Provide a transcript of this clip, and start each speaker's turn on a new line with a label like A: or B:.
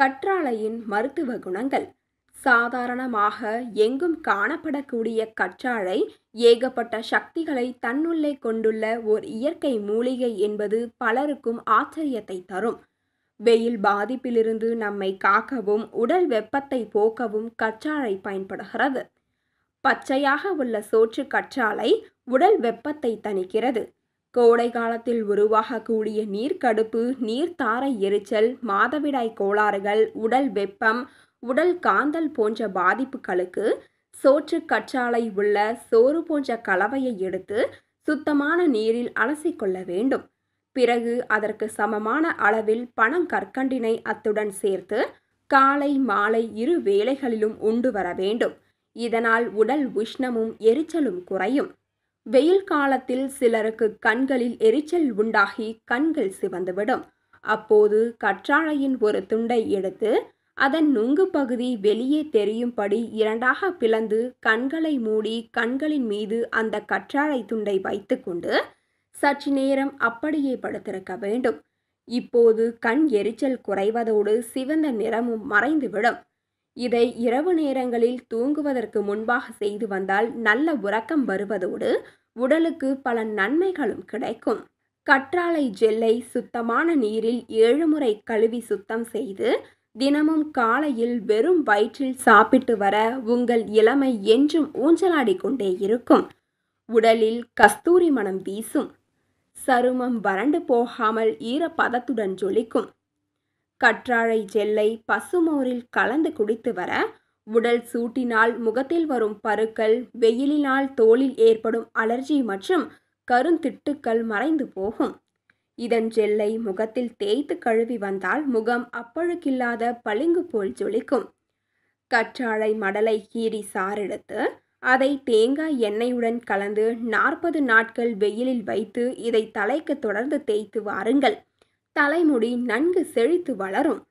A: கற்றாழையின் மருத்துவ குணங்கள் சாதாரணமாக எங்கும் காணப்படக்கூடிய கற்றாழை ஏகப்பட்ட சக்திகளை தன்னுள்ளே கொண்டுள்ள ஓர் இயற்கை மூலிகை என்பது பலருக்கும் ஆச்சரியத்தை தரும் வெயில் பாதிப்பிலிருந்து நம்மை காக்கவும் உடல் வெப்பத்தை போக்கவும் கற்றாழை பயன்படுகிறது பச்சையாக உள்ள சோற்று கற்றாழை உடல் வெப்பத்தை தணிக்கிறது கோடை காலத்தில் உருவாகக்கூடிய நீர்க்கடுப்பு நீர்த்தாரை எரிச்சல் மாதவிடாய் கோளாறுகள் உடல் வெப்பம் உடல் காந்தல் போன்ற பாதிப்புகளுக்கு சோற்று கற்றாழை உள்ள சோறு போன்ற கலவையை எடுத்து சுத்தமான நீரில் அலசிக்கொள்ள வேண்டும் பிறகு அதற்கு சமமான அளவில் பனங்கற்கண்டினை அத்துடன் சேர்த்து காலை மாலை இரு வேளைகளிலும் உண்டு வர வேண்டும் இதனால் உடல் உஷ்ணமும் எரிச்சலும் குறையும் வெயில் காலத்தில் சிலருக்கு கண்களில் எரிச்சல் உண்டாகி கண்கள் சிவந்துவிடும் அப்போது கற்றாழையின் ஒரு துண்டை எடுத்து அதன் நுங்கு பகுதி வெளியே தெரியும்படி இரண்டாக பிளந்து கண்களை மூடி கண்களின் மீது அந்த கற்றாழை துண்டை வைத்துக்கொண்டு சற்று நேரம் அப்படியே படுத்திருக்க வேண்டும் இப்போது கண் எரிச்சல் குறைவதோடு சிவந்த நிறமும் மறைந்துவிடும் இதை இரவு நேரங்களில் தூங்குவதற்கு முன்பாக செய்து வந்தால் நல்ல உறக்கம் வருவதோடு உடலுக்கு பல நன்மைகளும் கிடைக்கும் கற்றாழை ஜெல்லை சுத்தமான நீரில் ஏழு முறை கழுவி சுத்தம் செய்து தினமும் காலையில் வெறும் வயிற்றில் சாப்பிட்டு வர உங்கள் இளமை என்றும் ஊஞ்சலாடி கொண்டே இருக்கும் உடலில் கஸ்தூரி மனம் வீசும் சருமம் வறண்டு போகாமல் ஈரப்பதத்துடன் ஜொலிக்கும் கற்றாழை ஜெல்லை பசுமோரில் கலந்து குடித்து வர உடல் சூட்டினால் முகத்தில் வரும் பருக்கள் வெயிலினால் தோளில் ஏற்படும் அலர்ஜி மற்றும் கருந்திட்டுக்கள் மறைந்து போகும் இதன் ஜெல்லை முகத்தில் தேய்த்து கழுவி வந்தால் முகம் அப்பழுக்கில்லாத பளிங்கு போல் ஜொலிக்கும் கற்றாழை மடலை கீறி சாரெடுத்து அதை தேங்காய் எண்ணெயுடன் கலந்து நாற்பது நாட்கள் வெயிலில் வைத்து இதை தலைக்கு தொடர்ந்து தேய்த்து வாருங்கள் தலைமுடி நன்கு செழித்து வளரும்